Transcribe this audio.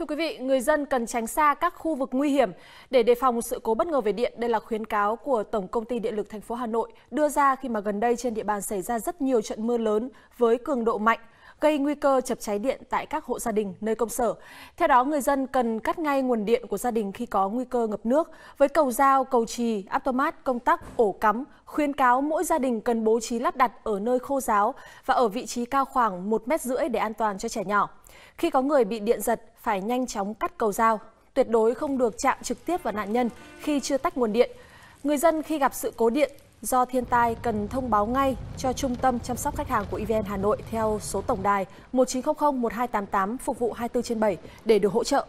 Thưa quý vị, người dân cần tránh xa các khu vực nguy hiểm để đề phòng sự cố bất ngờ về điện. Đây là khuyến cáo của Tổng công ty Điện lực thành phố Hà Nội đưa ra khi mà gần đây trên địa bàn xảy ra rất nhiều trận mưa lớn với cường độ mạnh gây nguy cơ chập cháy điện tại các hộ gia đình nơi công sở. Theo đó, người dân cần cắt ngay nguồn điện của gia đình khi có nguy cơ ngập nước với cầu dao, cầu trì, áp tô mát, công tắc, ổ cắm. Khuyến cáo mỗi gia đình cần bố trí lắp đặt ở nơi khô giáo và ở vị trí cao khoảng 1 mét rưỡi để an toàn cho trẻ nhỏ. Khi có người bị điện giật, phải nhanh chóng cắt cầu dao. Tuyệt đối không được chạm trực tiếp vào nạn nhân khi chưa tách nguồn điện. Người dân khi gặp sự cố điện do thiên tai cần thông báo ngay cho Trung tâm chăm sóc khách hàng của EVN Hà Nội theo số tổng đài 1900 1288 phục vụ 24 trên 7 để được hỗ trợ.